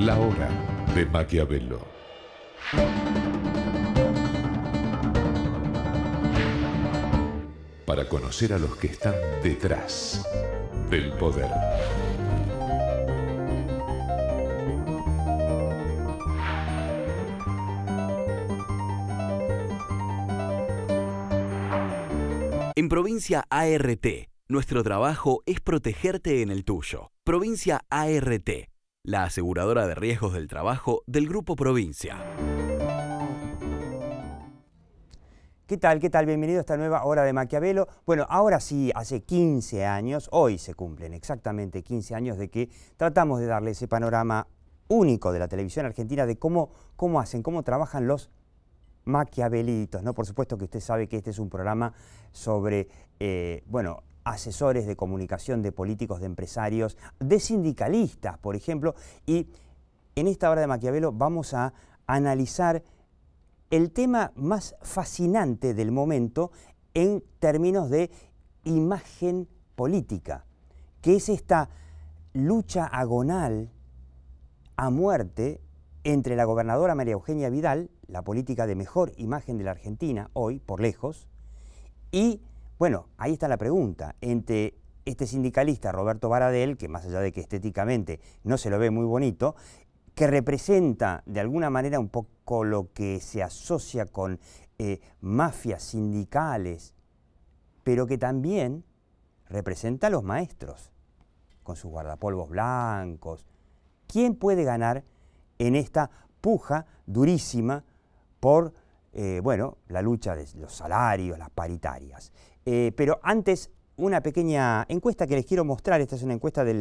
La Hora de Maquiavelo. Para conocer a los que están detrás del poder. En provincia ART, nuestro trabajo es protegerte en el tuyo. Provincia ART la aseguradora de riesgos del trabajo del Grupo Provincia. ¿Qué tal? ¿Qué tal? Bienvenido a esta nueva hora de Maquiavelo. Bueno, ahora sí, hace 15 años, hoy se cumplen exactamente 15 años de que tratamos de darle ese panorama único de la televisión argentina de cómo, cómo hacen, cómo trabajan los maquiavelitos, ¿no? Por supuesto que usted sabe que este es un programa sobre, eh, bueno, asesores de comunicación, de políticos, de empresarios, de sindicalistas, por ejemplo, y en esta hora de Maquiavelo vamos a analizar el tema más fascinante del momento en términos de imagen política, que es esta lucha agonal a muerte entre la gobernadora María Eugenia Vidal, la política de mejor imagen de la Argentina hoy, por lejos, y bueno, ahí está la pregunta. Entre este sindicalista, Roberto Varadel, que más allá de que estéticamente no se lo ve muy bonito, que representa de alguna manera un poco lo que se asocia con eh, mafias sindicales, pero que también representa a los maestros, con sus guardapolvos blancos. ¿Quién puede ganar en esta puja durísima por eh, bueno, la lucha de los salarios, las paritarias. Eh, pero antes, una pequeña encuesta que les quiero mostrar. Esta es una encuesta de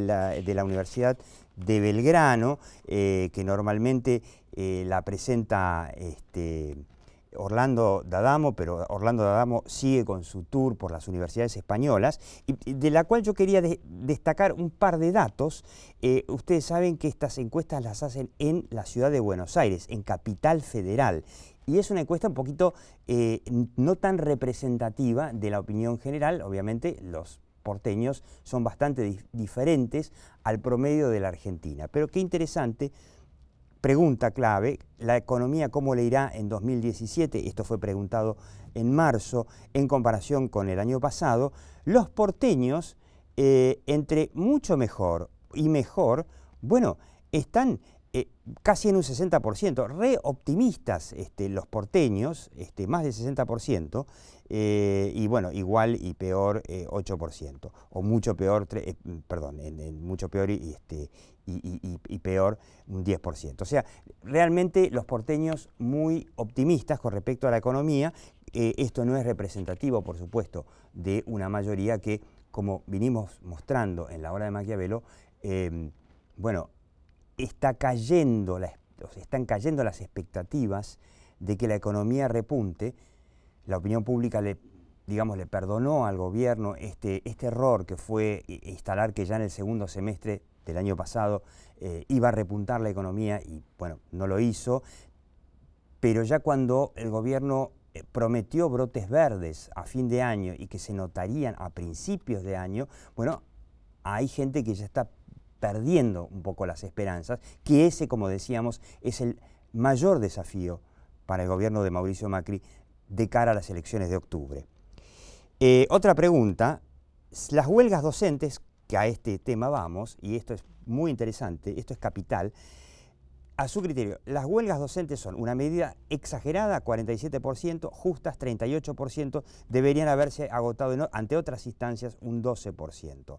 la, Universidad de Belgrano, eh, que normalmente la presenta este, Orlando D'Adamo, pero Orlando D'Adamo sigue con su tour por las universidades españolas, y de la cual yo quería destacar un par de datos. ustedes saben que estas encuestas las hacen en la ciudad de Buenos Aires, en Capital Federal, y es una encuesta un poquito eh, no tan representativa de la opinión general, obviamente los porteños son bastante diferentes al promedio de la Argentina, pero qué interesante Pregunta clave, la economía cómo le irá en 2017, esto fue preguntado en marzo en comparación con el año pasado, los porteños eh, entre mucho mejor y mejor, bueno, están eh, casi en un 60%, re optimistas este, los porteños, este, más del 60%, eh, y bueno, igual y peor 8%, eh, o mucho peor, perdón, mucho peor y, este, y, y, peor un 10%. O sea, realmente los porteños muy optimistas con respecto a la economía, esto no es representativo, por supuesto, de una mayoría que, como vinimos mostrando en la hora de Maquiavelo, bueno, está cayendo están cayendo las expectativas de que la economía repunte. La opinión pública le, digamos, le perdonó al gobierno este, este error que fue instalar que ya en el segundo semestre del año pasado eh, iba a repuntar la economía y bueno, no lo hizo. Pero ya cuando el gobierno eh, prometió brotes verdes a fin de año y que se notarían a principios de año, bueno, hay gente que ya está perdiendo un poco las esperanzas, que ese, como decíamos, es el mayor desafío para el gobierno de Mauricio Macri de cara a las elecciones de octubre. Eh, otra pregunta, las huelgas docentes, que a este tema vamos, y esto es muy interesante, esto es capital, a su criterio, las huelgas docentes son una medida exagerada, 47%, justas, 38%, deberían haberse agotado ante otras instancias un 12%.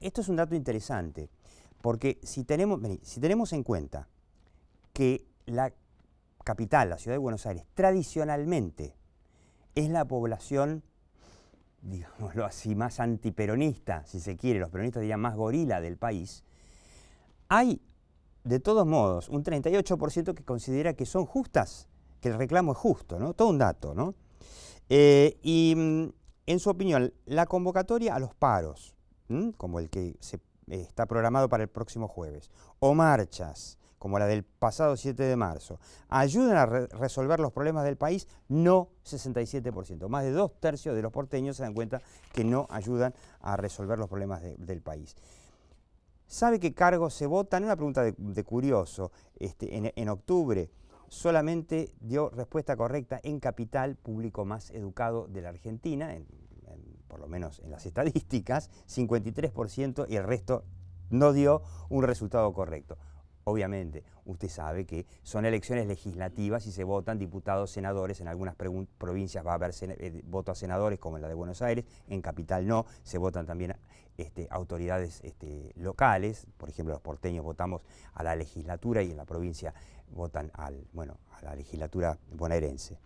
Esto es un dato interesante. Porque si tenemos, si tenemos en cuenta que la capital, la ciudad de Buenos Aires, tradicionalmente es la población, digámoslo así, más antiperonista, si se quiere, los peronistas dirían más gorila del país, hay de todos modos un 38% que considera que son justas, que el reclamo es justo, ¿no? Todo un dato, ¿no? Eh, y mm, en su opinión, la convocatoria a los paros, como el que se está programado para el próximo jueves, o marchas, como la del pasado 7 de marzo, ayudan a resolver los problemas del país, no 67%. Más de dos tercios de los porteños se dan cuenta que no ayudan a resolver los problemas del país. ¿Sabe qué cargos se votan? Una pregunta de, curioso. Este, en, en, octubre solamente dio respuesta correcta en Capital, público más educado de la Argentina, en por lo menos en las estadísticas, 53% y el resto no dio un resultado correcto. Obviamente, usted sabe que son elecciones legislativas y se votan diputados, senadores, en algunas provincias va a haber eh, voto a senadores, como en la de Buenos Aires, en Capital no, se votan también este, autoridades este, locales, por ejemplo, los porteños votamos a la legislatura y en la provincia votan al, bueno, a la legislatura bonaerense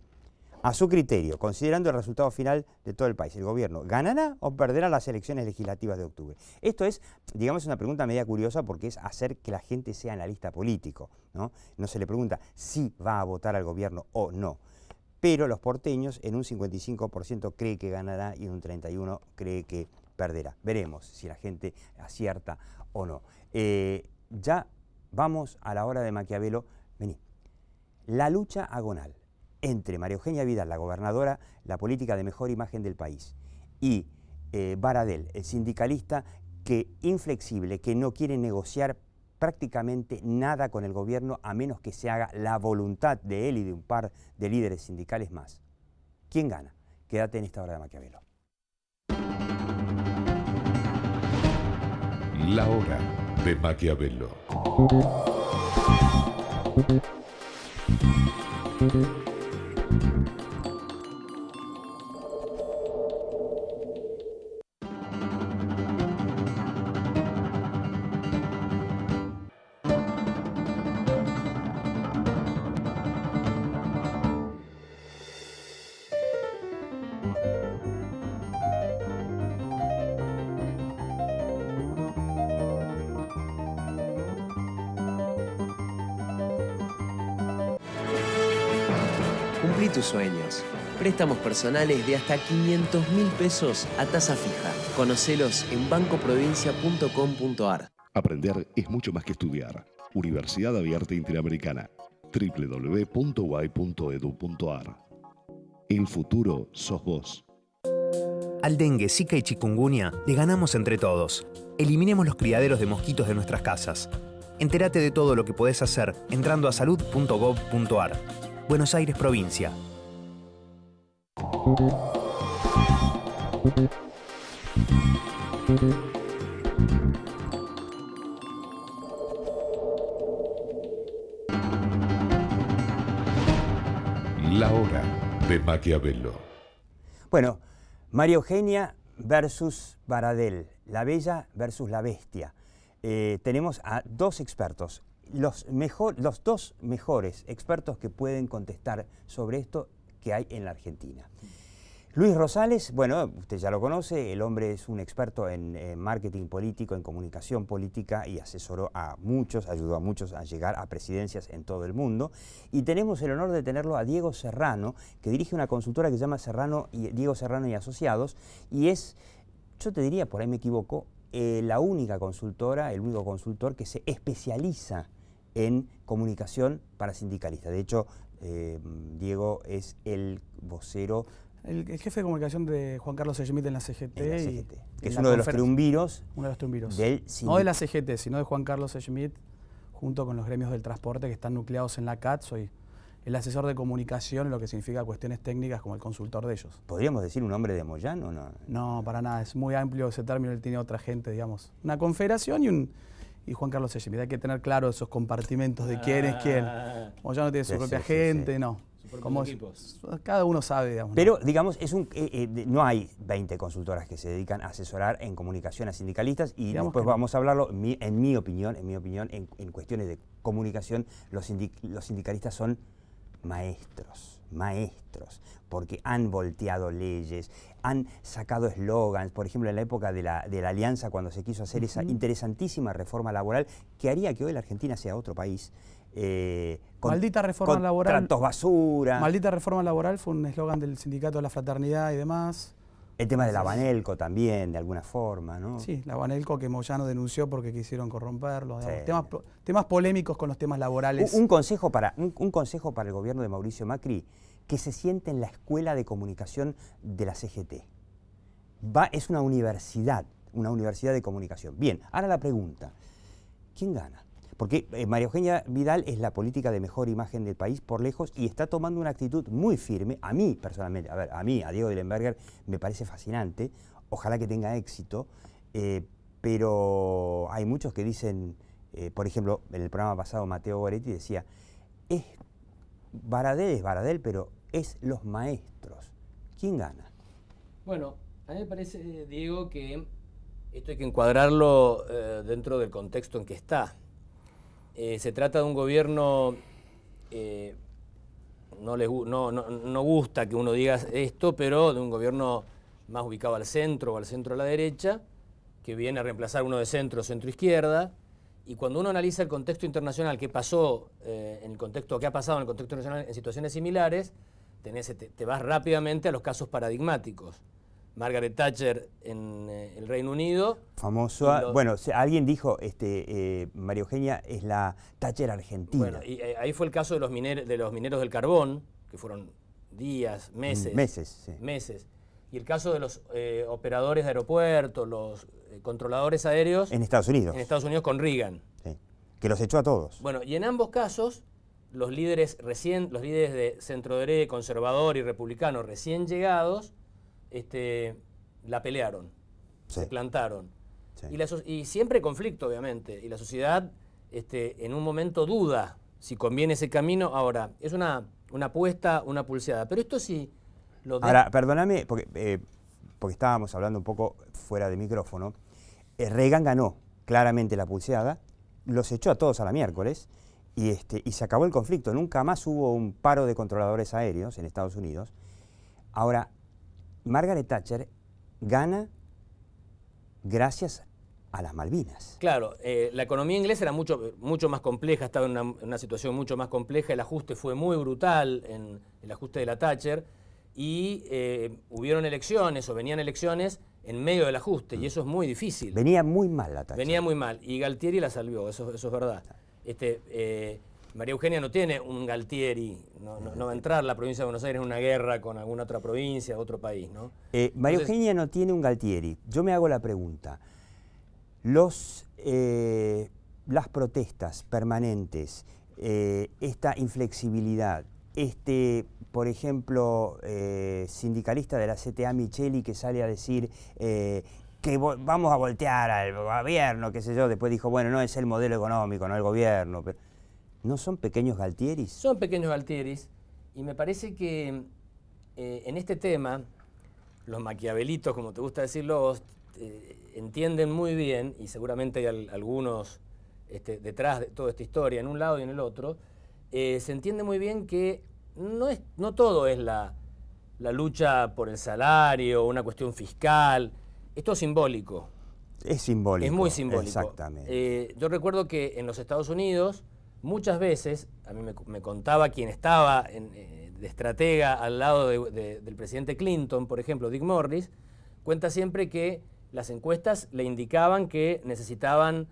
a su criterio, considerando el resultado final de todo el país, ¿el gobierno ganará o perderá las elecciones legislativas de octubre? Esto es, digamos, una pregunta media curiosa porque es hacer que la gente sea analista político, ¿no? No se le pregunta si va a votar al gobierno o no. Pero los porteños en un 55% cree que ganará y en un 31% cree que perderá. Veremos si la gente acierta o no. Eh, ya vamos a la hora de Maquiavelo. Vení. La lucha agonal entre María Eugenia Vidal, la gobernadora, la política de mejor imagen del país, y eh, Baradel, el sindicalista que inflexible, que no quiere negociar prácticamente nada con el gobierno a menos que se haga la voluntad de él y de un par de líderes sindicales más. ¿Quién gana? Quédate en esta hora de Maquiavelo. La hora de Maquiavelo. thank you préstamos personales de hasta 500 mil pesos a tasa fija. Conocelos en bancoprovincia.com.ar. Aprender es mucho más que estudiar. Universidad Abierta Interamericana. www.yedu.ar. El futuro sos vos. Al dengue, zika y chikungunya le ganamos entre todos. Eliminemos los criaderos de mosquitos de nuestras casas. Entérate de todo lo que podés hacer entrando a salud.gov.ar. Buenos Aires, provincia. La hora de Maquiavelo. Bueno, María Eugenia versus Baradel, la bella versus la bestia. Eh, tenemos a dos expertos, los, mejor, los dos mejores expertos que pueden contestar sobre esto que hay en la Argentina. Luis Rosales, bueno, usted ya lo conoce, el hombre es un experto en, eh, marketing político, en comunicación política y asesoró a muchos, ayudó a muchos a llegar a presidencias en todo el mundo. Y tenemos el honor de tenerlo a Diego Serrano, que dirige una consultora que se llama Serrano y, Diego Serrano y Asociados, y es, yo te diría, por ahí me equivoco, eh, la única consultora, el único consultor que se especializa en comunicación para sindicalistas. De hecho, Em, Diego es el vocero. El, jefe de comunicación de Juan Carlos Schmidt en la CGT. CGT que es uno de los triunviros. Uno de los triunviros. no de la CGT, sino de Juan Carlos Schmidt, junto con los gremios del transporte que están nucleados en la CAT. Soy el asesor de comunicación, lo que significa cuestiones técnicas como el consultor de ellos. ¿Podríamos decir un hombre de Moyano o no? No, para nada. Es muy amplio ese término. Él tiene otra gente, digamos. Una confederación y un y Juan Carlos Echemita. Hay que tener claro esos compartimentos de quién es quién. Ah. Como ya no tiene su propia gente, no. Como cada uno sabe, digamos. Pero, digamos, es un, eh, eh, no hay 20 consultoras que se dedican a asesorar en comunicación a sindicalistas y después vamos a hablarlo, en mi, opinión, en mi opinión, en, cuestiones de comunicación, los, los sindicalistas son maestros maestros, porque han volteado leyes, han sacado eslogans, por ejemplo, en la época de la, de la Alianza, cuando se quiso hacer esa interesantísima reforma laboral, que haría que hoy la Argentina sea otro país. Eh, con, maldita reforma laboral. Tratos basura. Maldita reforma laboral fue un eslogan del sindicato de la fraternidad y demás. El tema de la Banelco también, de alguna forma, ¿no? Sí, la Banelco que Moyano denunció porque quisieron corromperlo. Temas, polémicos con los temas laborales. Un, consejo para, un, consejo para el gobierno de Mauricio Macri, que se siente en la escuela de comunicación de la CGT. Va, es una universidad, una universidad de comunicación. Bien, ahora la pregunta, ¿quién gana? Porque eh, María Eugenia Vidal es la política de mejor imagen del país por lejos y está tomando una actitud muy firme, a mí personalmente, a ver, a mí, a Diego Dillenberger, me parece fascinante, ojalá que tenga éxito, eh, pero hay muchos que dicen, eh, por ejemplo, en el programa pasado Mateo Goretti decía, es Baradel es Baradel, pero es los maestros. ¿Quién gana? Bueno, a mí me parece, Diego, que esto hay que encuadrarlo dentro del contexto en que está. Eh, se trata de un gobierno, eh, no, gusta que uno diga esto, pero de un gobierno más ubicado al centro o al centro a la derecha, que viene a reemplazar uno de centro, centro-izquierda. Y cuando uno analiza el contexto internacional, qué pasó eh, en el contexto, qué ha pasado en el contexto internacional en situaciones similares, te vas rápidamente a los casos paradigmáticos. Margaret Thatcher en eh, el Reino Unido. famoso. bueno, alguien dijo, este, eh, Eugenia es la Thatcher argentina. Bueno, y eh, ahí fue el caso de los, de los mineros del carbón, que fueron días, mm, meses. Meses, Meses. Y el caso de los operadores de aeropuertos, los controladores aéreos. En Estados Unidos. En Estados Unidos con Reagan. Sí, que los echó a todos. Bueno, y en ambos casos, los líderes, recién, los líderes de centro conservador y republicano recién llegados, este, la pelearon, se plantaron. Y, y, siempre conflicto, obviamente. Y la sociedad este, en un momento duda si conviene ese camino. Ahora, es una, una apuesta, una pulseada. Pero esto sí lo... Ahora, perdóname, porque, eh, porque estábamos hablando un poco fuera de micrófono. Eh, Reagan ganó claramente la pulseada, los echó a todos a la miércoles y, este, y se acabó el conflicto. Nunca más hubo un paro de controladores aéreos en Estados Unidos. Ahora, Margaret Thatcher gana gracias a las Malvinas. Claro, eh, la economía inglesa era mucho, mucho más compleja, estaba en una, situación mucho más compleja, el ajuste fue muy brutal, en, el ajuste de la Thatcher, y eh, hubieron elecciones o venían elecciones en medio del ajuste, y mm. eso es muy difícil. Venía muy mal la Thatcher. Venía muy mal, y Galtieri la salvió, eso, es verdad. Este, eh, María Eugenia no tiene un Galtieri, no, va a entrar la provincia de Buenos Aires en una guerra con alguna otra provincia, otro país, ¿no? Eh, María Eugenia no tiene un Galtieri. Yo me hago la pregunta. Los, eh, las protestas permanentes, eh, esta inflexibilidad, este, por ejemplo, sindicalista de la CTA Micheli que sale a decir que vamos a voltear al gobierno, qué sé yo, después dijo, bueno, no es el modelo económico, no el gobierno, ¿No son pequeños Galtieris? Son pequeños Galtieris. Y me parece que eh, en este tema, los maquiavelitos, como te gusta decirlo vos, entienden muy bien, y seguramente hay algunos este, detrás de toda esta historia, en un lado y en el otro, eh, se entiende muy bien que no, es, no todo es la, lucha por el salario, una cuestión fiscal. Esto es simbólico. Es simbólico. Es muy simbólico. Exactamente. Eh, yo recuerdo que en los Estados Unidos Muchas veces, a mí me, contaba quien estaba eh, de estratega al lado del presidente Clinton, por ejemplo, Dick Morris, cuenta siempre que las encuestas le indicaban que necesitaban,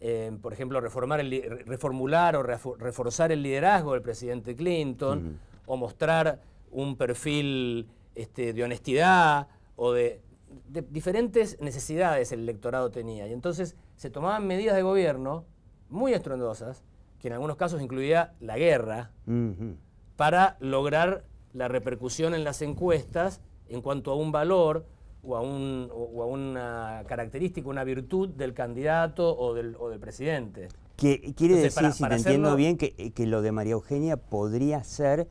eh, por ejemplo, reformular o reforzar el liderazgo del presidente Clinton o mostrar un perfil este, de honestidad o de, diferentes necesidades el electorado tenía. Y entonces se tomaban medidas de gobierno muy estruendosas que en algunos casos incluía la guerra, para lograr la repercusión en las encuestas en cuanto a un valor o a, un, a una característica, una virtud del candidato o del, presidente. Que, quiere decir, si entiendo bien, eh, que, lo de María Eugenia podría ser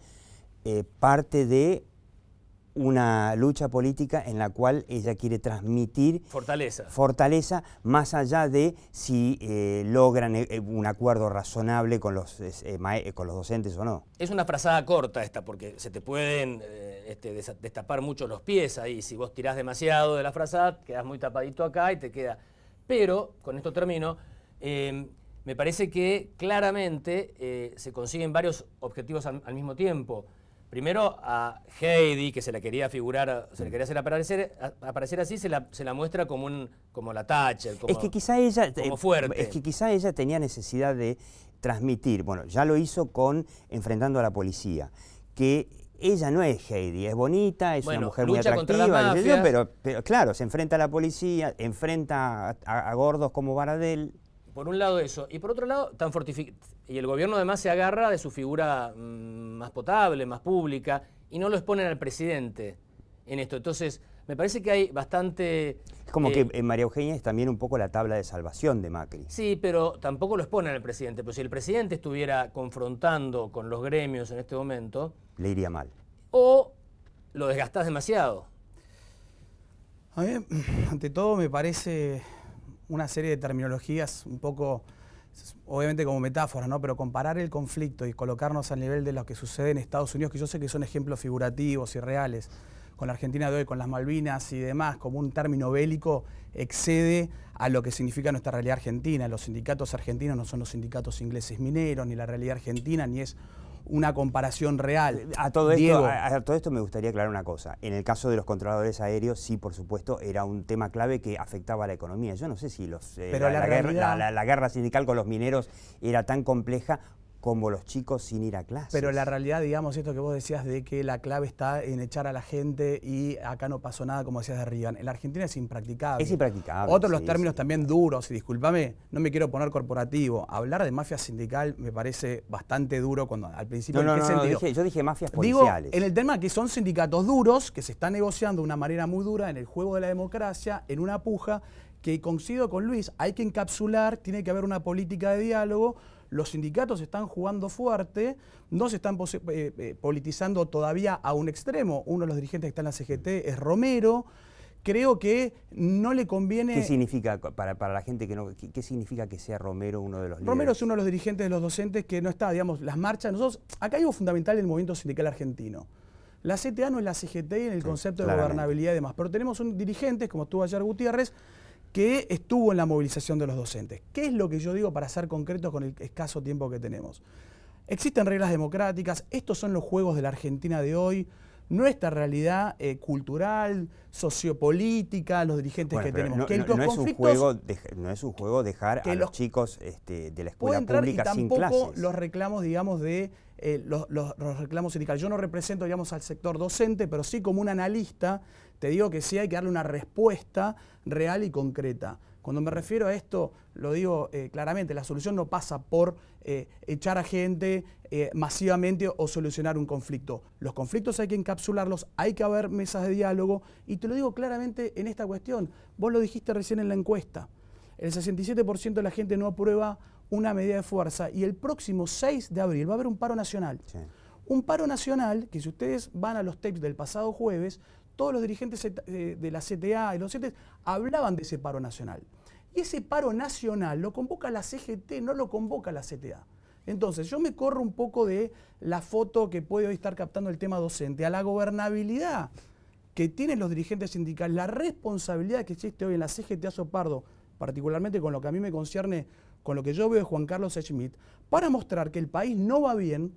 eh, parte de una lucha política en la cual ella quiere transmitir fortaleza, fortaleza más allá de si eh, logran eh, un acuerdo razonable con los, eh, con los docentes o no. Es una frazada corta esta porque se te pueden este, destapar mucho los pies ahí, si vos tirás demasiado de la frazada, quedás muy tapadito acá y te queda. Pero, con esto termino, em, me parece que claramente se consiguen varios objetivos al mismo tiempo. Primero a Heidi, que se la quería figurar, se le quería hacer aparecer, aparecer así, se la, muestra como un como la Thatcher, como, es que quizá ella, eh, fuerte. Es que quizá ella tenía necesidad de transmitir, bueno, ya lo hizo con Enfrentando a la Policía, que ella no es Heidi, es bonita, es una mujer muy atractiva, pero, claro, se enfrenta a la policía, enfrenta a, gordos como Baradel, por un lado eso, y por otro lado, tan y el gobierno además se agarra de su figura mm, más potable, más pública, y no lo exponen al presidente en esto. Entonces, me parece que hay bastante... Es como eh, que en eh, María Eugenia es también un poco la tabla de salvación de Macri. Sí, pero tampoco lo exponen al presidente, pero pues si el presidente estuviera confrontando con los gremios en este momento... Le iría mal. O lo desgastás demasiado. A mí, ante todo, me parece una serie de terminologías un poco, obviamente como metáforas, ¿no? pero comparar el conflicto y colocarnos al nivel de lo que sucede en Estados Unidos, que yo sé que son ejemplos figurativos y reales, con la Argentina de hoy, con las Malvinas y demás, como un término bélico, excede a lo que significa nuestra realidad argentina. Los sindicatos argentinos no son los sindicatos ingleses mineros, ni la realidad argentina, ni es una comparación real. Eh, a todo, esto, a, todo esto me gustaría aclarar una cosa. En el caso de los controladores aéreos, sí, por supuesto, era un tema clave que afectaba a la economía. Yo no sé si los, eh, pero la, la, guerra, sindical con los mineros era tan compleja como los chicos sin ir a clase. Pero la realidad, digamos, esto que vos decías de que la clave está en echar a la gente y acá no pasó nada, como decías de arriba. En la Argentina es impracticable. Es impracticable. Otros los términos también duros, y discúlpame, no me quiero poner corporativo. Hablar de mafia sindical me parece bastante duro cuando al principio. No, ¿en no, no, Dije, yo dije mafias policiales. Digo, en el tema que son sindicatos duros, que se está negociando de una manera muy dura en el juego de la democracia, en una puja, que coincido con Luis, hay que encapsular, tiene que haber una política de diálogo los sindicatos están jugando fuerte, no se están eh, eh, politizando todavía a un extremo. Uno de los dirigentes que está en la CGT es Romero. Creo que no le conviene... ¿Qué significa, para, la gente que no... Qué, significa que sea Romero uno de los Romero es uno de los dirigentes de los docentes que no está, digamos, las marchas... Nosotros, acá hay algo fundamental en el movimiento sindical argentino. La CTA no es la CGT en el concepto de gobernabilidad y demás, pero tenemos un dirigente, como estuvo ayer Gutiérrez, que estuvo en la movilización de los docentes. ¿Qué es lo que yo digo para ser concretos con el escaso tiempo que tenemos? Existen reglas democráticas, estos son los juegos de la Argentina de hoy, nuestra realidad eh, cultural, sociopolítica, los dirigentes que tenemos. No, que es un juego no es un juego dejar a los, chicos este, de la escuela pública sin clases. los reclamos, digamos, de eh, los, los, reclamos sindicales. Yo no represento, digamos, al sector docente, pero sí como un analista te digo que sí hay que darle una respuesta real y concreta. Cuando me refiero a esto, lo digo eh, claramente, la solución no pasa por eh, echar a gente eh, masivamente o solucionar un conflicto. Los conflictos hay que encapsularlos, hay que haber mesas de diálogo y te lo digo claramente en esta cuestión. Vos lo dijiste recién en la encuesta. El 67% de la gente no aprueba una medida de fuerza y el próximo 6 de abril va a haber un paro nacional. Un paro nacional que si ustedes van a los tapes del pasado jueves, todos los dirigentes eh, de la CTA y los siete hablaban de ese paro nacional. Y ese paro nacional lo convoca la CGT, no lo convoca la CTA. Entonces, yo me corro un poco de la foto que puede hoy estar captando el tema docente, a la gobernabilidad que tienen los dirigentes sindicales, la responsabilidad que existe hoy en la CGT Sopardo, particularmente con lo que a mí me concierne, con lo que yo veo de Juan Carlos Schmidt, para mostrar que el país no va bien,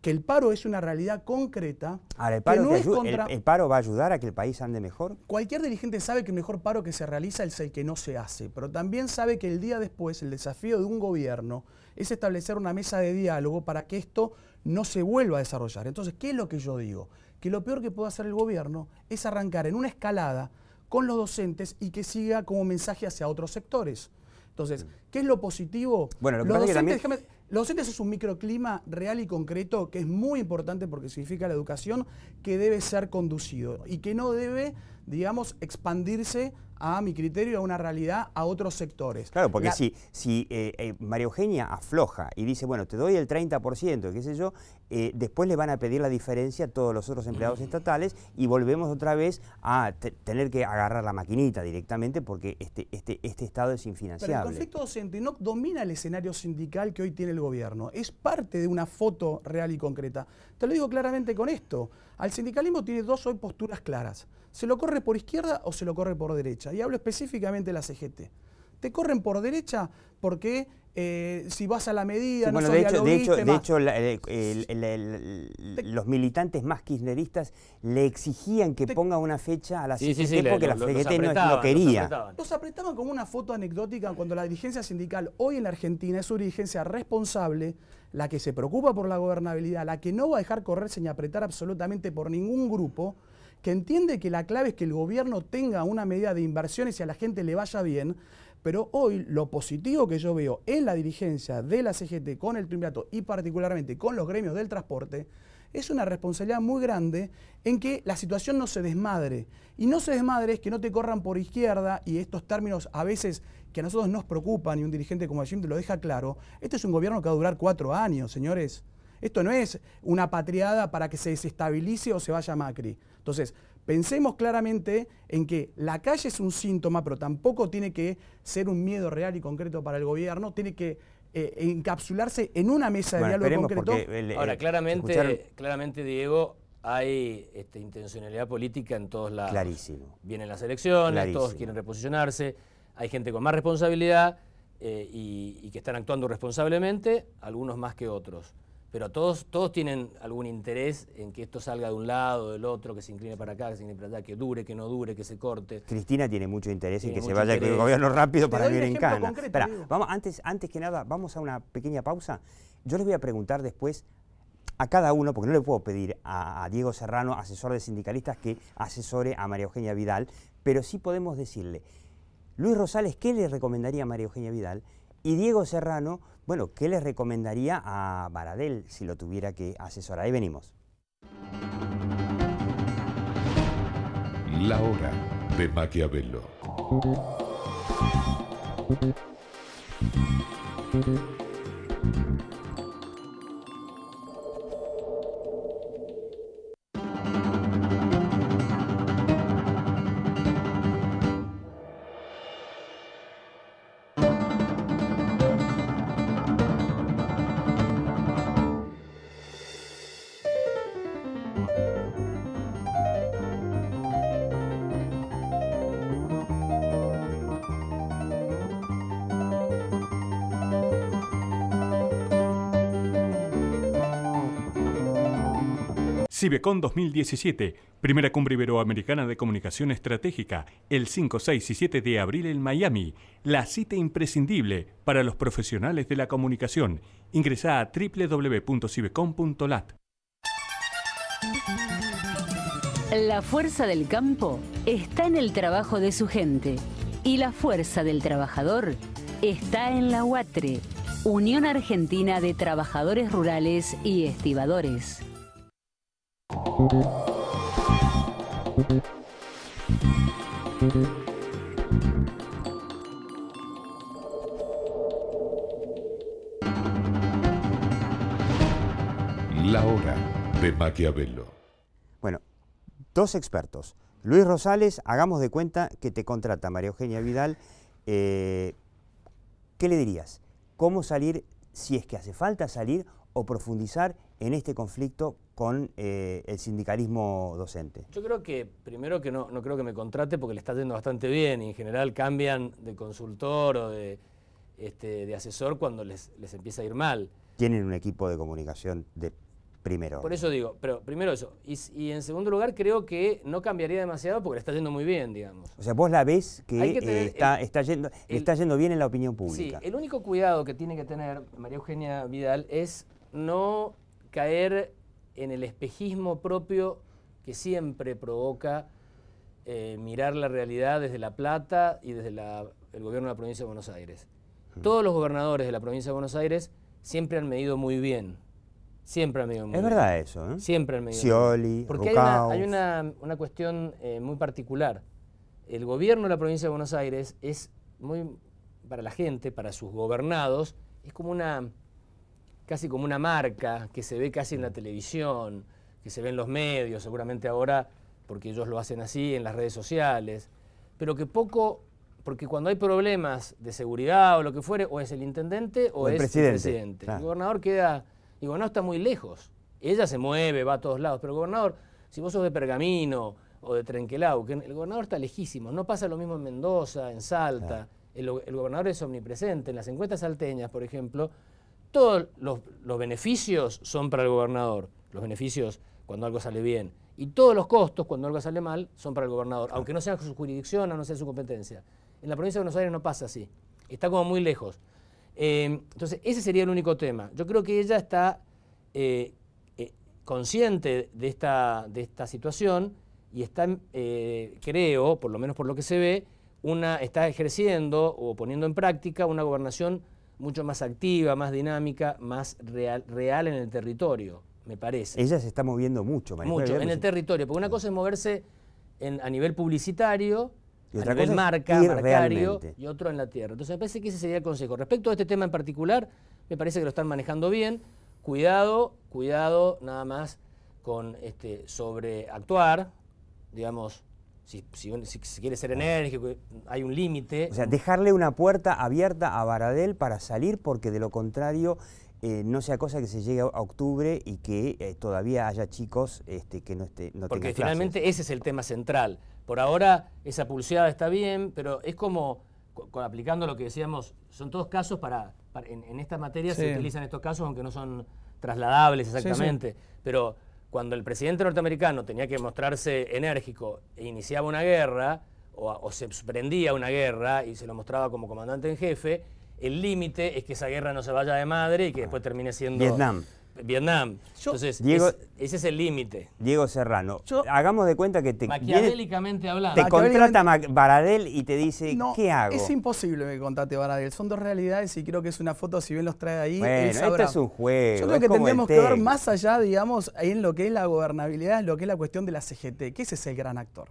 que el paro es una realidad concreta. el paro, va a ayudar a que el país ande mejor. Cualquier dirigente sabe que el mejor paro que se realiza es el que no se hace, pero también sabe que el día después el desafío de un gobierno es establecer una mesa de diálogo para que esto no se vuelva a desarrollar. Entonces, ¿qué es lo que yo digo? Que lo peor que puede hacer el gobierno es arrancar en una escalada con los docentes y que siga como mensaje hacia otros sectores. Entonces, mm. ¿qué es lo positivo? Bueno, lo que pasa es que también... Los docentes es un microclima real y concreto que es muy importante porque significa la educación que debe ser conducido y que no debe digamos, expandirse a mi criterio, a una realidad, a otros sectores. Claro, porque si, si eh, eh, María Eugenia afloja y dice, bueno, te doy el 30%, qué sé yo, eh, después le van a pedir la diferencia a todos los otros empleados mm. estatales y volvemos otra vez a tener que agarrar la maquinita directamente porque este, este, este Estado es infinanciable. el conflicto docente no domina el escenario sindical que hoy tiene el gobierno, es parte de una foto real y concreta. Te lo digo claramente con esto, al sindicalismo tiene dos hoy posturas claras. ¿Se lo corre por izquierda o se lo corre por derecha? Y hablo específicamente de la CGT. Te corren por derecha porque eh, si vas a la medida, no bueno, de hecho, de hecho, de hecho los militantes más kirchneristas le exigían que ponga una fecha a la CGT porque la CGT no, quería. Los apretaban. como una foto anecdótica cuando la dirigencia sindical hoy en la Argentina es una dirigencia responsable, la que se preocupa por la gobernabilidad, la que no va a dejar correrse ni apretar absolutamente por ningún grupo que entiende que la clave es que el gobierno tenga una medida de inversiones y a la gente le vaya bien, pero hoy lo positivo que yo veo en la dirigencia de la CGT con el triunvirato y particularmente con los gremios del transporte, es una responsabilidad muy grande en que la situación no se desmadre. Y no se desmadre es que no te corran por izquierda y estos términos a veces que a nosotros nos preocupan y un dirigente como Jim te lo deja claro, este es un gobierno que va a durar cuatro años, señores. Esto no es una patriada para que se desestabilice o se vaya Macri. Entonces, pensemos claramente en que la calle es un síntoma, pero tampoco tiene que ser un miedo real y concreto para el gobierno, tiene que eh, encapsularse en una mesa de diálogo concreto. Ahora, eh, claramente, claramente Diego, hay este, intencionalidad política en todos las... Clarísimo. Vienen las elecciones, todos quieren reposicionarse, hay gente con más responsabilidad eh, y que están actuando responsablemente, algunos más que otros pero todos, todos tienen algún interés en que esto salga de un lado, del otro, que se incline para acá, que se incline para allá, que dure, que no dure, que se corte. Cristina tiene mucho interés en que se vaya el gobierno rápido para vivir en Cana. Pero, vamos, antes, antes que nada, vamos a una pequeña pausa. Yo les voy a preguntar después a cada uno, porque no le puedo pedir a, a Diego Serrano, asesor de sindicalistas, que asesore a María Eugenia Vidal, pero sí podemos decirle, Luis Rosales, ¿qué le recomendaría a María Eugenia Vidal? Y Diego Serrano, bueno, ¿qué les recomendaría a Baradel si lo tuviera que asesorar? Ahí venimos. La hora de Maquiavelo. Cibecon 2017, primera cumbre iberoamericana de comunicación estratégica, el 5, 6 y 7 de abril en Miami. La cita imprescindible para los profesionales de la comunicación. Ingresa a www.cibecon.lat. La fuerza del campo está en el trabajo de su gente y la fuerza del trabajador está en la UATRE, Unión Argentina de Trabajadores Rurales y Estibadores. La hora de Maquiavelo. Bueno, dos expertos. Luis Rosales, hagamos de cuenta que te contrata María Eugenia Vidal. Eh, ¿Qué le dirías? ¿Cómo salir, si es que hace falta salir, o profundizar en este conflicto con eh, el sindicalismo docente? Yo creo que, primero que no, no creo que me contrate porque le está yendo bastante bien y en general cambian de consultor o de, este, asesor cuando les, empieza a ir mal. Tienen un equipo de comunicación de primero. Por eso digo, pero primero eso. Y, en segundo lugar, creo que no cambiaría demasiado porque le está yendo muy bien, digamos. O sea, vos la ves que, eh, está, yendo, está yendo bien en la opinión pública. Sí, el único cuidado que tiene que tener María Eugenia Vidal es no caer en el espejismo propio que siempre provoca eh, mirar la realidad desde La Plata y desde el gobierno de la provincia de Buenos Aires. Hmm. Todos los gobernadores de la provincia de Buenos Aires siempre han medido muy bien. Siempre han medido muy bien. Es verdad eso, ¿eh? Siempre han medido muy bien. Porque hay, una, hay una, cuestión eh, muy particular. El gobierno de la provincia de Buenos Aires es muy, para la gente, para sus gobernados, es como una casi como una marca que se ve casi en la mm. televisión, que se ve en los medios, seguramente ahora, porque ellos lo hacen así, en las redes sociales, pero que poco, porque cuando hay problemas de seguridad o lo que fuere, o es el intendente o, es el presidente. El gobernador queda, y el gobernador está muy lejos, ella se mueve, va a todos lados, pero el gobernador, si vos sos de Pergamino o de Trenquelau, el gobernador está lejísimo, no pasa lo mismo en Mendoza, en Salta, el gobernador es omnipresente, en las encuestas salteñas, por ejemplo, todos los, beneficios son para el gobernador, los beneficios cuando algo sale bien, y todos los costos cuando algo sale mal son para el gobernador, aunque no sea su jurisdicción o no sea su competencia. En la provincia de Buenos Aires no pasa así, está como muy lejos. Em, entonces, ese sería el único tema. Yo creo que ella está eh, eh, consciente de esta, de esta situación y está, eh, creo, por lo menos por lo que se ve, una, está ejerciendo o poniendo en práctica una gobernación mucho más activa, más dinámica, más real, real en el territorio, me parece. Ella se está moviendo mucho, María Mucho, en el territorio, porque una cosa es moverse a nivel publicitario, y a nivel marca, marcario, y otro en la tierra. Entonces me parece que ese sería el consejo. Respecto a este tema en particular, me parece que lo están manejando bien. Cuidado, cuidado nada más con este, sobreactuar, digamos, si, si, quiere ser ah. enérgico, hay un límite. O sea, dejarle una puerta abierta a Baradel para salir, porque de lo contrario eh, no sea cosa que se llegue a octubre y que eh, todavía haya chicos este, que no, estén. Porque finalmente ese es el tema central. Por ahora esa pulseada está bien, pero es como aplicando lo que decíamos, son todos casos para, en, en, esta materia se utilizan estos casos, aunque no son trasladables exactamente, pero cuando el presidente norteamericano tenía que mostrarse enérgico e iniciaba una guerra, o, se prendía una guerra y se lo mostraba como comandante en jefe, el límite es que esa guerra no se vaya de madre y que ah. después termine siendo... Vietnam. Vietnam. Entonces, ese es el límite. Diego Serrano, hagamos de cuenta que te. Maquiavélicamente hablando. Te contrata Baradel y te dice, ¿qué hago? Es imposible que contrate Baradel. Son dos realidades y creo que es una foto, si bien los trae ahí. Bueno, es un juego. Yo creo que tendríamos que ver más allá, digamos, en lo que es la gobernabilidad, en lo que es la cuestión de la CGT, que ese es el gran actor.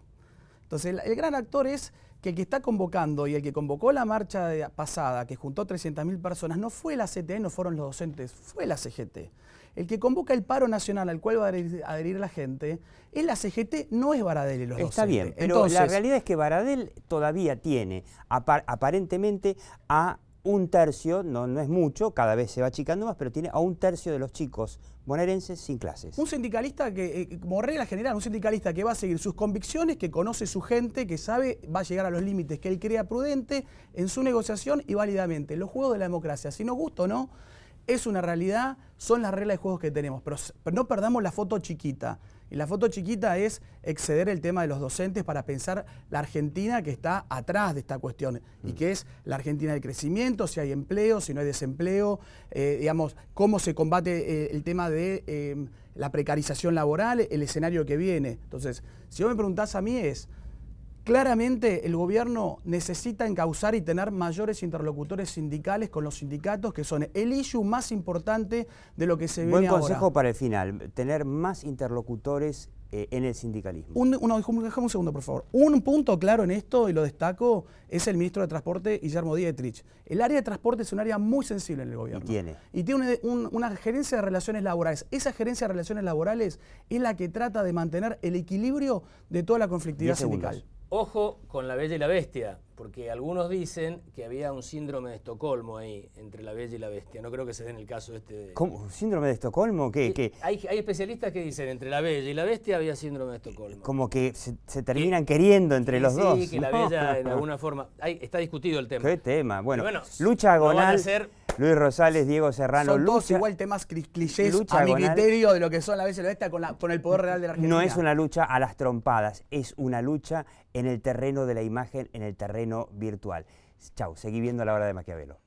Entonces, el, gran actor es que el que está convocando y el que convocó la marcha pasada, que juntó 300.000 personas, no fue la CTE, no fueron los docentes, fue la CGT. El que convoca el paro nacional al cual va a adherir, la gente es la CGT, no es Baradel y los Está bien, pero la realidad es que Baradel todavía tiene aparentemente a un tercio, no, es mucho, cada vez se va achicando más, pero tiene a un tercio de los chicos bonaerenses sin clases. Un sindicalista que, eh, como regla general, un sindicalista que va a seguir sus convicciones, que conoce su gente, que sabe, va a llegar a los límites que él crea prudente en su negociación y válidamente. Los juegos de la democracia, si nos gusta o no, es una realidad, son las reglas de juegos que tenemos, pero, no perdamos la foto chiquita. Y la foto chiquita es exceder el tema de los docentes para pensar la Argentina que está atrás de esta cuestión y mm. que es la Argentina del crecimiento, si hay empleo, si no hay desempleo, eh, digamos, cómo se combate eh, el tema de eh, la precarización laboral, el escenario que viene. Entonces, si vos me preguntás a mí es, Claramente el gobierno necesita encauzar y tener mayores interlocutores sindicales con los sindicatos, que son el issue más importante de lo que se viene ahora. Buen consejo para el final, tener más interlocutores eh, en el sindicalismo. Un, un segundo, por favor. Un punto claro en esto, y lo destaco, es el ministro de Transporte, Guillermo Dietrich. El área de transporte es un área muy sensible en el gobierno. Y tiene. Y tiene una gerencia de relaciones laborales. Esa gerencia de relaciones laborales es la que trata de mantener el equilibrio de toda la conflictividad sindical. Ojo con la Bella y la Bestia, porque algunos dicen que había un síndrome de Estocolmo ahí entre la Bella y la Bestia. No creo que se dé en el caso este ¿Cómo? síndrome de Estocolmo? ¿Qué? Hay, especialistas que dicen entre la Bella y la Bestia había síndrome de Estocolmo. Como que se, terminan queriendo entre los dos. Sí, que la Bella en alguna forma... está discutido el tema. ¿Qué tema? Bueno, lucha agonal... Luis Rosales, Diego Serrano, son todos igual temas clichés a mi criterio de lo que son veces veces esta con, con el poder real de la Argentina. No es una lucha a las trompadas, es una lucha en el terreno de la imagen, en el terreno virtual. Chau, seguí viendo la hora de Maquiavelo.